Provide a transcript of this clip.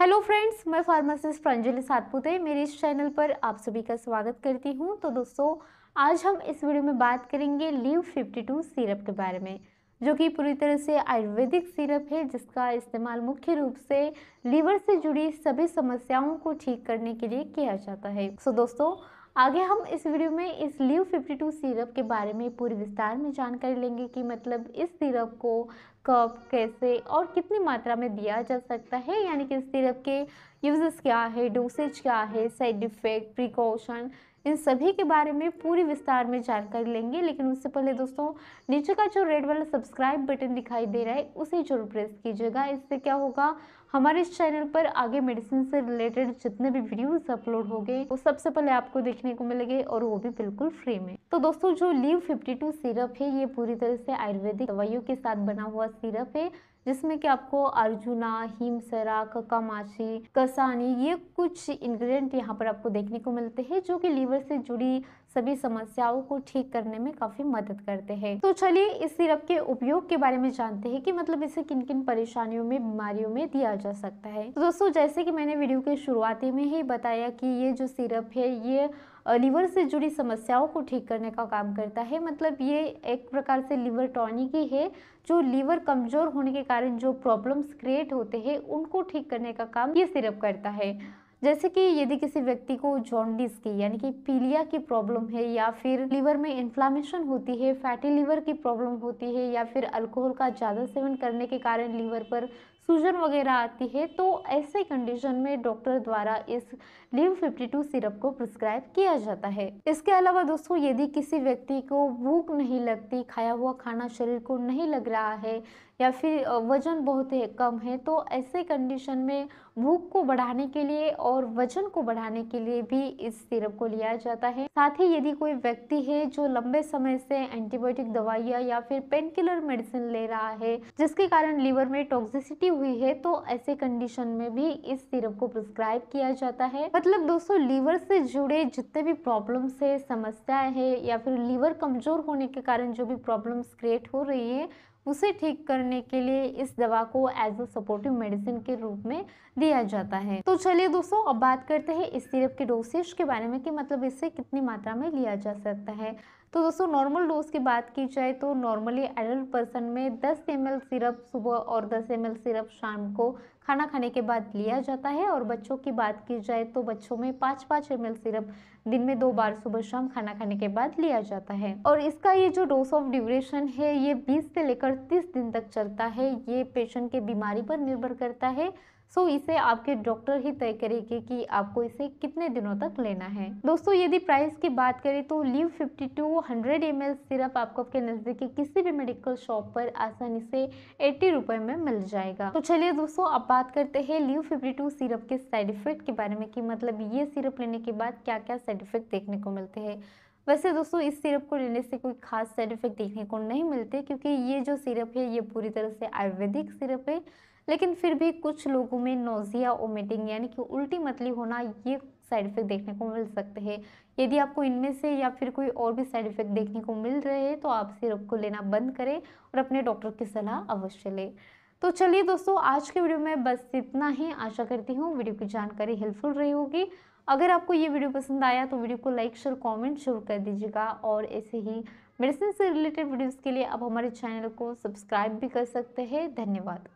hello friends मैं pharmacist Pranjali Satpute मेरे इस चैनल पर आप सभी का स्वागत करती हूं तो दोस्तों आज हम इस वीडियो में बात करेंगे लीव 52 सिरप के बारे में जो कि पूरी तरह से आयुर्वेदिक सिरप है जिसका इस्तेमाल मुख्य रूप से लीवर से जुड़ी सभी समस्याओं को ठीक करने के लिए किया जाता है सो दोस्तों आगे हम इस वीडियो में इस लीव 52 सिरप के बारे में पूरी विस्तार में जानकारी लेंगे कि मतलब इस सिरप को कब कैसे और कितनी मात्रा में दिया जा सकता है यानी कि इस सिरप के यूजेस क्या है डोसेज क्या है साइड इफ़ेक्ट प्रिकॉशन इन सभी के बारे में पूरी विस्तार में जानकारी लेंगे लेकिन उससे पहले दोस्तों नीचे का जो रेड वाला सब्सक्राइब बटन दिखाई दे रहा है उसे जरूर प्रेस कीजिएगा इससे क्या होगा हमारे इस चैनल पर आगे मेडिसिन से रिलेटेड जितने भी वीडियोस अपलोड हो गए वो सबसे पहले आपको देखने को मिलेंगे और वो भी बिल्कुल फ्री में तो दोस्तों जो लीव 52 सिरप है ये पूरी तरह से आयुर्वेदिक दवाइयों के साथ बना हुआ सिरप है जिसमें कि आपको अर्जुना हिमसरा ककामाची कसानी ये कुछ इंग्रेडिएंट यहाँ पर आपको देखने को मिलते हैं जो कि लीवर से जुड़ी सभी समस्याओं को ठीक करने में काफी मदद करते हैं तो चलिए इस सिरप के उपयोग के बारे में जानते हैं कि मतलब इसे किन किन परेशानियों में बीमारियों में दिया जा सकता है तो दोस्तों जैसे कि मैंने वीडियो के शुरुआती में ही बताया कि ये जो सिरप है ये लीवर से जुड़ी समस्याओं को ठीक करने का काम करता है मतलब ये एक प्रकार से लीवर टॉनिक ही है जो लीवर कमज़ोर होने के कारण जो प्रॉब्लम्स क्रिएट होते हैं उनको ठीक करने का काम ये सिरप करता है जैसे कि यदि किसी व्यक्ति को जॉन्डिस की यानी कि पीलिया की प्रॉब्लम है या फिर लीवर में इन्फ्लामेशन होती है फैटी लीवर की प्रॉब्लम होती है या फिर अल्कोहल का ज़्यादा सेवन करने के कारण लीवर पर सूजन वगैरह आती है तो ऐसे कंडीशन में डॉक्टर द्वारा इस लिव 52 सिरप को प्रिस्क्राइब किया जाता है इसके अलावा दोस्तों यदि किसी व्यक्ति को भूख नहीं लगती खाया हुआ खाना शरीर को नहीं लग रहा है या फिर वज़न बहुत है कम है तो ऐसे कंडीशन में भूख को बढ़ाने के लिए और वज़न को बढ़ाने के लिए भी इस सिरप को लिया जाता है साथ ही यदि कोई व्यक्ति है जो लंबे समय से एंटीबायोटिक दवाइयाँ या फिर पेन किलर मेडिसिन ले रहा है जिसके कारण लीवर में टॉक्सिसिटी हुई है तो ऐसे कंडीशन में भी इस सिरप को प्रिस्क्राइब किया जाता है मतलब दोस्तों लीवर से जुड़े जितने भी प्रॉब्लम्स है समस्या है या फिर लीवर कमज़ोर होने के कारण जो भी प्रॉब्लम्स क्रिएट हो रही है उसे ठीक करने के लिए इस दवा को एज अ सपोर्टिव मेडिसिन के रूप में दिया जाता है तो चलिए दोस्तों अब बात करते हैं इस सिरप के डोसेज के बारे में कि मतलब इसे कितनी मात्रा में लिया जा सकता है तो दोस्तों नॉर्मल डोज की बात की जाए तो नॉर्मली एडल्ट पर्सन में 10 एम सिरप सुबह और 10 एम सिरप शाम को खाना खाने के बाद लिया जाता है और बच्चों की बात की जाए तो बच्चों में पाँच पाँच एम सिरप दिन में दो बार सुबह शाम खाना खाने के बाद लिया जाता है और इसका ये जो डोज ऑफ ड्यूरेशन है ये 20 से लेकर 30 दिन तक चलता है ये पेशेंट के बीमारी पर निर्भर करता है सो so, इसे आपके डॉक्टर ही तय करेंगे कि आपको इसे कितने दिनों तक लेना है दोस्तों यदि प्राइस की बात करें तो Liv 52 two hundred M syrup आपको आपके नज़दीकी किसी भी मेडिकल शॉप पर आसानी से एट्टी रुपये में मिल जाएगा तो चलिए दोस्तों अब बात करते हैं लीव 52 सिरप के साइड इफेक्ट के बारे में कि मतलब ये सिरप लेने के बाद क्या क्या साइड इफेक्ट देखने को मिलते हैं वैसे दोस्तों इस सिरप को लेने से कोई खास साइड इफेक्ट देखने को नहीं मिलते क्योंकि ये जो सिरप है ये पूरी तरह से आयुर्वेदिक सिरप है लेकिन फिर भी कुछ लोगों में नोज़िया ओमिटिंग यानी कि उल्टी मतली होना ये साइड इफ़ेक्ट देखने को मिल सकते हैं यदि आपको इनमें से या फिर कोई और भी साइड इफ़ेक्ट देखने को मिल रहे हैं तो आप सिरप को लेना बंद करें और अपने डॉक्टर की सलाह अवश्य लें तो चलिए दोस्तों आज के वीडियो में बस इतना ही आशा करती हूँ वीडियो की जानकारी हेल्पफुल रही होगी अगर आपको ये वीडियो पसंद आया तो वीडियो को लाइक शेयर कमेंट जरूर कर दीजिएगा और ऐसे ही मेडिसिन से रिलेटेड वीडियोस के लिए आप हमारे चैनल को सब्सक्राइब भी कर सकते हैं धन्यवाद